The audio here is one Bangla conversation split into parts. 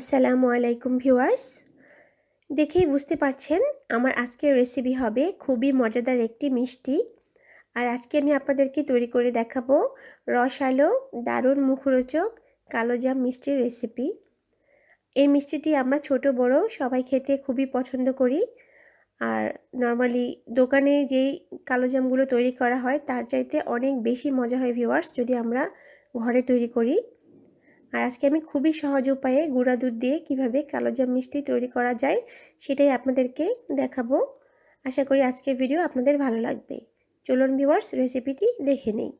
আসসালামু আলাইকুম ভিউয়ার্স দেখেই বুঝতে পারছেন আমার আজকের রেসিপি হবে খুবই মজাদার একটি মিষ্টি আর আজকে আমি আপনাদেরকে তৈরি করে দেখাবো রসালো দারুণ মুখরোচক কালোজাম মিষ্টির রেসিপি এই মিষ্টিটি আমরা ছোট বড় সবাই খেতে খুবই পছন্দ করি আর নর্মালি দোকানে যেই কালোজামগুলো তৈরি করা হয় তার চাইতে অনেক বেশি মজা হয় ভিউয়ার্স যদি আমরা ঘরে তৈরি করি আর আজকে আমি খুবই সহজ উপায়ে গুঁড়া দুধ দিয়ে কিভাবে কালোজাম মিষ্টি তৈরি করা যায় সেটাই আপনাদেরকে দেখাবো আশা করি আজকের ভিডিও আপনাদের ভালো লাগবে চলুন ভিওয়ার্স রেসিপিটি দেখে নেই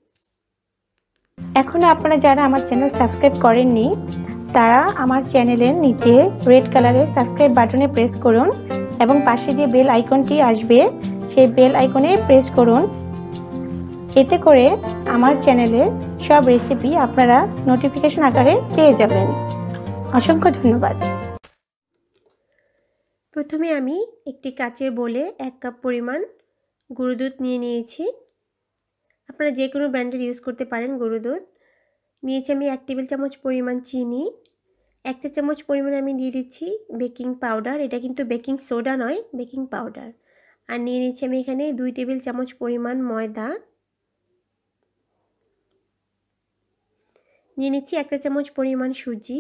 এখনও আপনারা যারা আমার চ্যানেল সাবস্ক্রাইব করেননি তারা আমার চ্যানেলের নিচে রেড কালারের সাবস্ক্রাইব বাটনে প্রেস করুন এবং পাশে যে বেল আইকনটি আসবে সেই বেল আইকনে প্রেস করুন এতে করে আমার চ্যানেলের সব রেসিপি আপনারা নোটিফিকেশন আকারে পেয়ে যাবেন অসংখ্য ধন্যবাদ প্রথমে আমি একটি কাচের বলে এক কাপ পরিমাণ গুঁড়ো দুধ নিয়ে নিয়েছি আপনারা যে কোনো ব্র্যান্ডের ইউজ করতে পারেন গুঁড়ো দুধ নিয়েছি আমি এক টেবিল চামচ পরিমাণ চিনি এক চা চামচ পরিমাণে আমি দিয়ে দিচ্ছি বেকিং পাউডার এটা কিন্তু বেকিং সোডা নয় বেকিং পাউডার আর নিয়ে নিচ্ছি আমি এখানে দুই টেবিল চামচ পরিমাণ ময়দা নিয়ে নিচ্ছি একটা চামচ পরিমাণ সুজি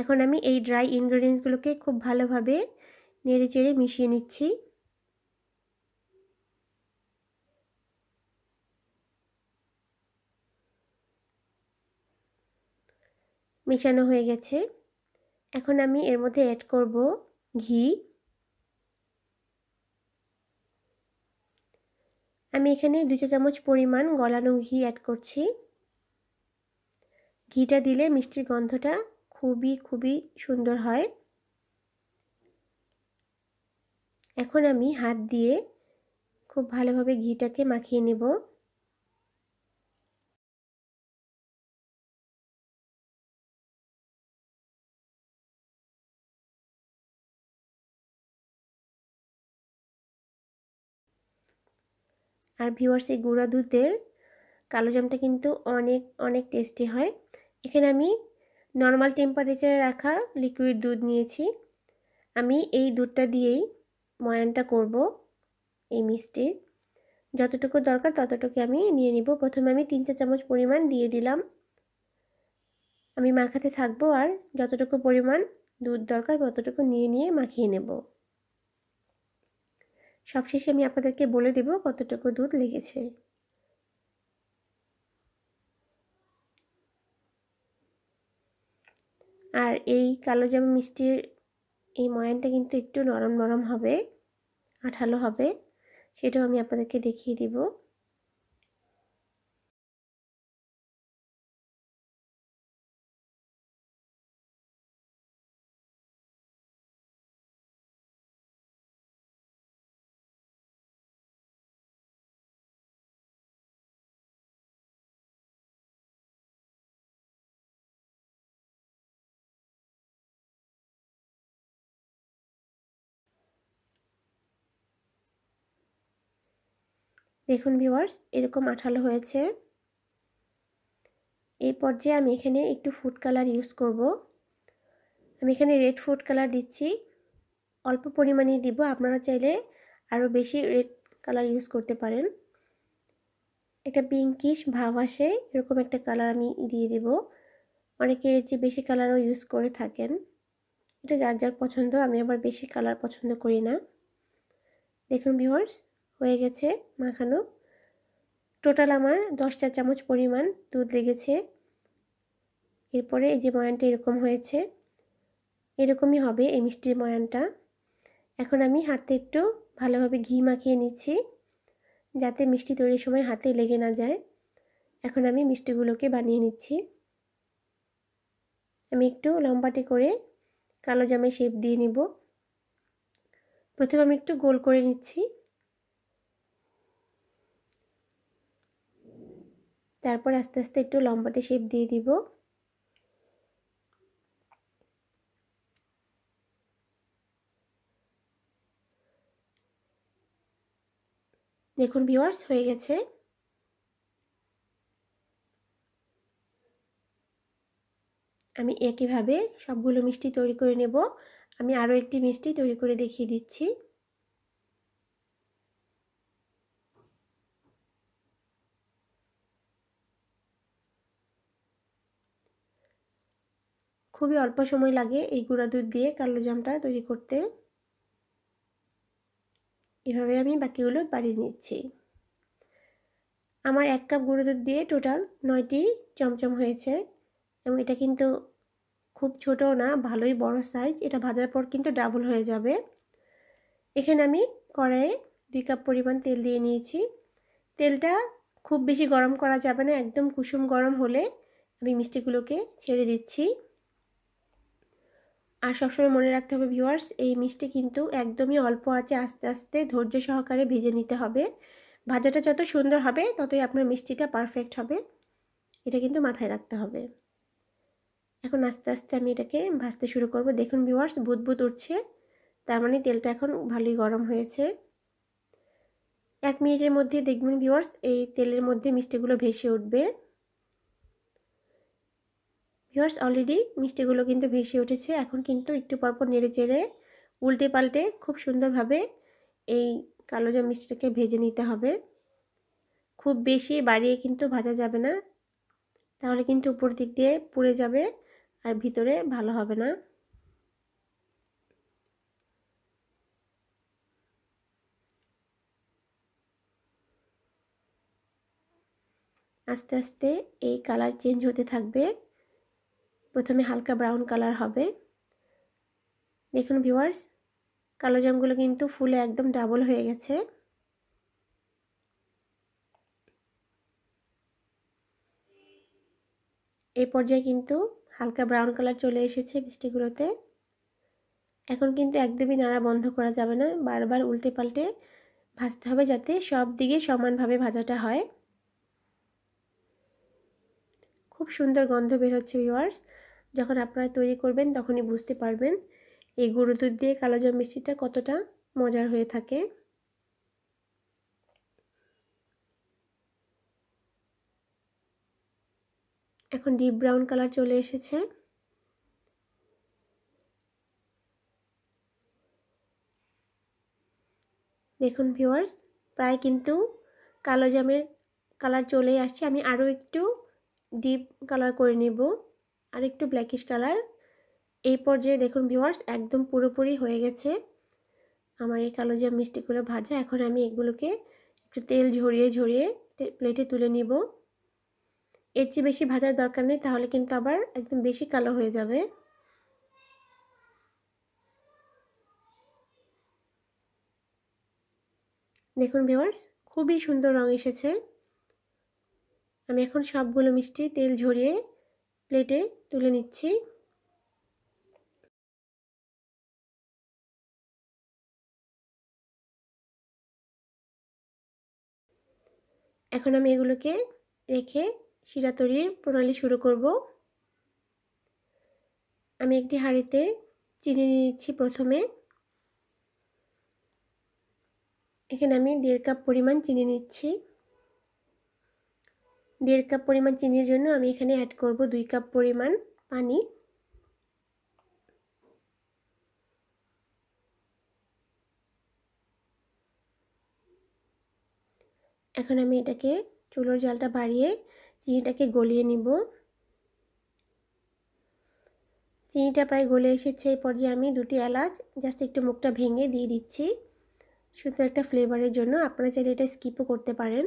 এখন আমি এই ড্রাই ইনগ্রিডিয়েন্টসগুলোকে খুব ভালোভাবে নেড়ে চেড়ে মিশিয়ে নিচ্ছি মেশানো হয়ে গেছে এখন আমি এর মধ্যে অ্যাড করব ঘি আমি এখানে দু চা চামচ পরিমাণ গলানো ঘি অ্যাড করছি ঘিটা দিলে মিষ্টির গন্ধটা খুবই খুবই সুন্দর হয় এখন আমি হাত দিয়ে খুব ভালোভাবে ঘিটাকে মাখিয়ে নেব আর ভিওয়ার্স এই গুঁড়া দুধের কালো জামটা কিন্তু অনেক অনেক টেস্টি হয় এখানে আমি নর্মাল টেম্পারেচারে রাখা লিকুইড দুধ নিয়েছি আমি এই দুধটা দিয়েই ময়ানটা করব এই মিষ্টির যতটুকু দরকার ততটুকু আমি নিয়ে নিব প্রথমে আমি তিন চা চামচ পরিমাণ দিয়ে দিলাম আমি মাখাতে থাকবো আর যতটুকু পরিমাণ দুধ দরকার ততটুকু নিয়ে নিয়ে মাখিয়ে নেব সবশেষে আমি আপনাদেরকে বলে দেব কতটুকু দুধ লেগেছে আর এই কালো জাম মিষ্টির এই ময়ানটা কিন্তু একটু নরম নরম হবে আঠালো হবে সেটাও আমি আপনাদেরকে দেখিয়ে দিব দেখুন ভিওয়ার্স এরকম আঠালো হয়েছে এই পর্যায়ে আমি এখানে একটু ফুড কালার ইউজ করব আমি এখানে রেড ফুড কালার দিচ্ছি অল্প পরিমাণে দিব আপনারা চাইলে আরও বেশি রেড কালার ইউজ করতে পারেন একটা পিঙ্কিশ ভাব আসে এরকম একটা কালার আমি দিয়ে দেব অনেকে এর চেয়ে বেশি কালারও ইউজ করে থাকেন এটা যার যার পছন্দ আমি আবার বেশি কালার পছন্দ করি না দেখুন ভিওয়ার্স হয়ে গেছে মাখানো টোটাল আমার দশটা চামচ পরিমাণ দুধ লেগেছে এরপরে এই যে ময়ানটা এরকম হয়েছে এরকমই হবে এই মিষ্টির ময়ানটা এখন আমি হাতে একটু ভালোভাবে ঘি মাখিয়ে নিচ্ছি যাতে মিষ্টি তৈরির সময় হাতে লেগে না যায় এখন আমি মিষ্টিগুলোকে বানিয়ে নিচ্ছি আমি একটু লম্বাটে করে কালো জামে শেপ দিয়ে নিব প্রথমে আমি একটু গোল করে নিচ্ছি তারপর আস্তে আস্তে একটু লম্বাটে শেপ দিয়ে দিব দেখুন ভিওয়ার্স হয়ে গেছে আমি একইভাবে সবগুলো মিষ্টি তৈরি করে নেব আমি আরও একটি মিষ্টি তৈরি করে দেখিয়ে দিচ্ছি খুবই অল্প সময় লাগে এই গুঁড়া দুধ দিয়ে কালো জামটা তৈরি করতে এভাবে আমি বাকিগুলো বাড়িয়ে নিচ্ছি আমার এক কাপ গুঁড়ো দুধ দিয়ে টোটাল নয়টি চমচম হয়েছে এবং এটা কিন্তু খুব ছোট না ভালোই বড় সাইজ এটা ভাজার পর কিন্তু ডাবল হয়ে যাবে এখানে আমি কড়াইয়ে দুই কাপ পরিমাণ তেল দিয়ে নিয়েছি তেলটা খুব বেশি গরম করা যাবে না একদম কুসুম গরম হলে আমি মিষ্টিগুলোকে ছেড়ে দিচ্ছি আর সবসময় মনে রাখতে হবে ভিউয়ার্স এই মিষ্টি কিন্তু একদমই অল্প আছে আস্তে আস্তে ধৈর্য সহকারে ভেজে নিতে হবে ভাজাটা যত সুন্দর হবে ততই আপনার মিষ্টিটা পারফেক্ট হবে এটা কিন্তু মাথায় রাখতে হবে এখন আস্তে আস্তে আমি এটাকে ভাজতে শুরু করব দেখুন ভিউয়ার্স বুদবুদ উঠছে তার মানে তেলটা এখন ভালোই গরম হয়েছে এক মিনিটের মধ্যে দেখবেন ভিউয়ার্স এই তেলের মধ্যে মিষ্টিগুলো ভেসে উঠবে ভিওর্স অলরেডি মিষ্টিগুলো কিন্তু ভেসে উঠেছে এখন কিন্তু একটু পরপর নেড়ে চেড়ে উল্টে পাল্টে খুব সুন্দরভাবে এই কালোজাম মিষ্টিটাকে ভেজে নিতে হবে খুব বেশি বাড়িয়ে কিন্তু ভাজা যাবে না তাহলে কিন্তু উপর দিক দিয়ে পুড়ে যাবে আর ভিতরে ভালো হবে না আস্তে আস্তে এই কালার চেঞ্জ হতে থাকবে প্রথমে হালকা ব্রাউন কালার হবে দেখুন ভিউয়ার্স কালো জামগুলো কিন্তু ফুলে একদম ডাবল হয়ে গেছে এই পর্যায়ে কিন্তু হালকা ব্রাউন কালার চলে এসেছে বৃষ্টিগুলোতে এখন কিন্তু একদমই নাড়া বন্ধ করা যাবে না বারবার উল্টে পাল্টে ভাজতে হবে যাতে সব দিকে সমানভাবে ভাজাটা হয় খুব সুন্দর গন্ধ বের হচ্ছে ভিওয়ার্স যখন আপনারা তৈরি করবেন তখনই বুঝতে পারবেন এই গরু দুধ দিয়ে কালো জাম মিষ্টিটা কতটা মজার হয়ে থাকে এখন ডিপ ব্রাউন কালার চলে এসেছে দেখুন ভিউয়ার্স প্রায় কিন্তু কালো জামের কালার চলেই আসছে আমি আরও একটু ডিপ কালার করে নেব আর একটু ব্ল্যাকিশ কালার এই পর্যায়ে দেখুন ভিওয়ার্স একদম পুরোপুরি হয়ে গেছে আমার এই কালো জাম মিষ্টিগুলো ভাজা এখন আমি এগুলোকে একটু তেল ঝরিয়ে ঝরিয়ে প্লেটে তুলে নিব এর চেয়ে বেশি ভাজার দরকার নেই তাহলে কিন্তু আবার একদম বেশি কালো হয়ে যাবে দেখুন ভিওয়ার্স খুবই সুন্দর রং এসেছে আমি এখন সবগুলো মিষ্টি তেল ঝরিয়ে প্লেটে তুলে নিচ্ছি এখন আমি এগুলোকে রেখে শিরা তৈরির প্রণালী শুরু করব আমি একটি হাঁড়িতে চিনি নিচ্ছি প্রথমে এখানে আমি দেড় কাপ পরিমাণ চিনি নিচ্ছি দেড় কাপ পরিমাণ চিনির জন্য আমি এখানে অ্যাড করব দুই কাপ পরিমাণ পানি এখন আমি এটাকে চুলোর জালটা বাড়িয়ে চিনিটাকে গলিয়ে নিব চিনিটা প্রায় গলে এসেছে এই পর্যায়ে আমি দুটি এলাচ জাস্ট একটু মুখটা ভেঙে দিয়ে দিচ্ছি সুন্দর একটা ফ্লেভারের জন্য আপনারা চাইলে এটা স্কিপও করতে পারেন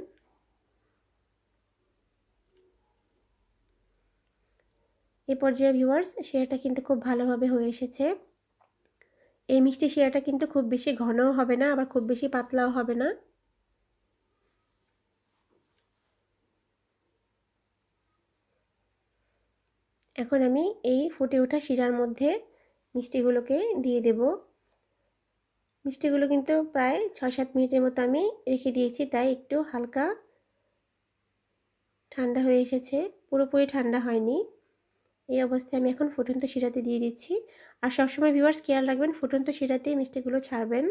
এ পর্যায়ে ভিউয়ার্স শিরাটা কিন্তু খুব ভালোভাবে হয়ে এসেছে এই মিষ্টি শিরাটা কিন্তু খুব বেশি ঘনও হবে না আবার খুব বেশি পাতলাও হবে না এখন আমি এই ফুটে ওঠা শিরার মধ্যে মিষ্টিগুলোকে দিয়ে দেব মিষ্টিগুলো কিন্তু প্রায় ছয় সাত মিনিটের মতো আমি রেখে দিয়েছি তাই একটু হালকা ঠান্ডা হয়ে এসেছে পুরোপুরি ঠান্ডা হয়নি এই অবস্থায় আমি এখন ফুটন্ত শিরাতে দিয়ে দিচ্ছি আর সবসময় ভিউয়ার্স খেয়াল রাখবেন ফুটন্ত শিরাতে মিষ্টিগুলো ছাড়বেন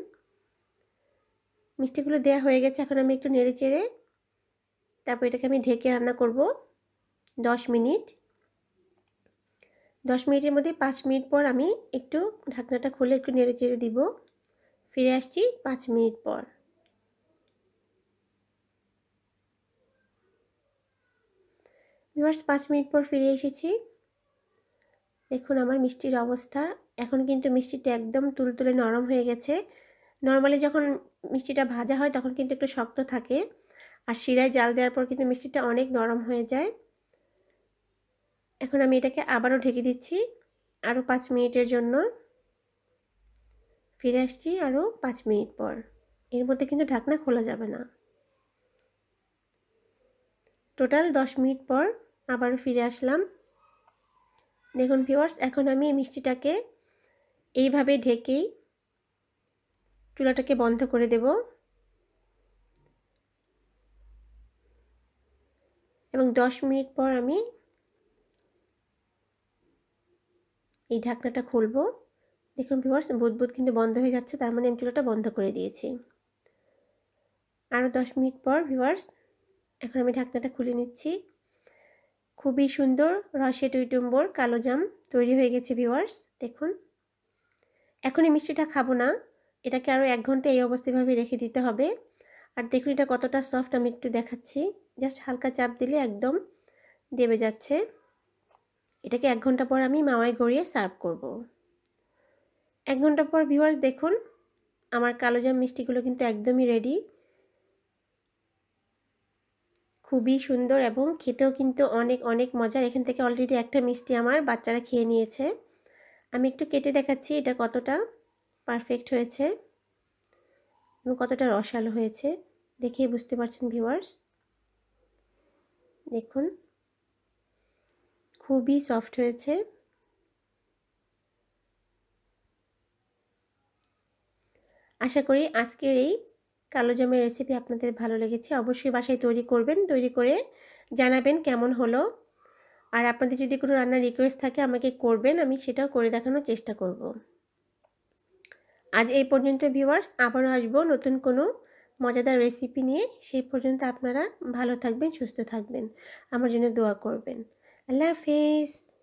মিষ্টিগুলো দেয়া হয়ে গেছে এখন আমি একটু নেড়ে চেড়ে তারপর এটাকে আমি ঢেকে রান্না করব দশ মিনিট দশ মিনিটের মধ্যে পাঁচ মিনিট পর আমি একটু ঢাকনাটা খুলে একটু নেড়ে চেড়ে দিব ফিরে আসছি পাঁচ মিনিট পর ভিউয়ার্স পাঁচ মিনিট পর ফিরে এসেছি দেখুন আমার মিষ্টির অবস্থা এখন কিন্তু মিষ্টিটা একদম তুলতুলে নরম হয়ে গেছে নর্মালি যখন মিষ্টিটা ভাজা হয় তখন কিন্তু একটু শক্ত থাকে আর শিরায় জাল দেওয়ার পর কিন্তু মিষ্টিটা অনেক নরম হয়ে যায় এখন আমি এটাকে আবারও ঢেকে দিচ্ছি আরও পাঁচ মিনিটের জন্য ফিরে আসছি আরও পাঁচ মিনিট পর এর মধ্যে কিন্তু ঢাকনা খোলা যাবে না টোটাল দশ মিনিট পর আবারও ফিরে আসলাম দেখুন ভিওয়ার্স এখন আমি এই মিষ্টিটাকে এইভাবে ঢেকেই চুলাটাকে বন্ধ করে দেব এবং দশ মিনিট পর আমি এই ঢাকনাটা খুলব দেখুন ভিওয়ার্স বুধবুধ কিন্তু বন্ধ হয়ে যাচ্ছে তার মানে আমি চুলাটা বন্ধ করে দিয়েছি আরও দশ মিনিট পর ভিওয়ার্স এখন আমি ঢাকনাটা খুলে নিচ্ছি খুবই সুন্দর রসে টুইটুম্বর কালো জাম তৈরি হয়ে গেছে ভিওয়ার্স দেখুন এখন এই মিষ্টিটা খাবো না এটাকে আরও এক ঘন্টা এই অবস্থাভাবে রেখে দিতে হবে আর দেখুন এটা কতটা সফট আমি একটু দেখাচ্ছি জাস্ট হালকা চাপ দিলে একদম ডেবে যাচ্ছে এটাকে এক ঘন্টা পর আমি মাওয়ায় গড়িয়ে সার্ভ করব। এক ঘন্টা পর ভিউয়ার্স দেখুন আমার কালোজাম মিষ্টিগুলো কিন্তু একদমই রেডি খুবই সুন্দর এবং খেতেও কিন্তু অনেক অনেক মজার এখান থেকে অলরেডি একটা মিষ্টি আমার বাচ্চারা খেয়ে নিয়েছে আমি একটু কেটে দেখাচ্ছি এটা কতটা পারফেক্ট হয়েছে এবং কতটা রসালো হয়েছে দেখেই বুঝতে পারছেন ভিউয়ার্স দেখুন খুবই সফট হয়েছে আশা করি আজকের এই কালো জামের রেসিপি আপনাদের ভালো লেগেছে অবশ্যই বাসায় তৈরি করবেন তৈরি করে জানাবেন কেমন হলো আর আপনাদের যদি কোনো রান্নার রিকোয়েস্ট থাকে আমাকে করবেন আমি সেটাও করে দেখানোর চেষ্টা করব। আজ এই পর্যন্ত ভিউয়ার্স আবারও আসবো নতুন কোনো মজাদার রেসিপি নিয়ে সেই পর্যন্ত আপনারা ভালো থাকবেন সুস্থ থাকবেন আমার জন্য দোয়া করবেন আল্লাহ হাফেজ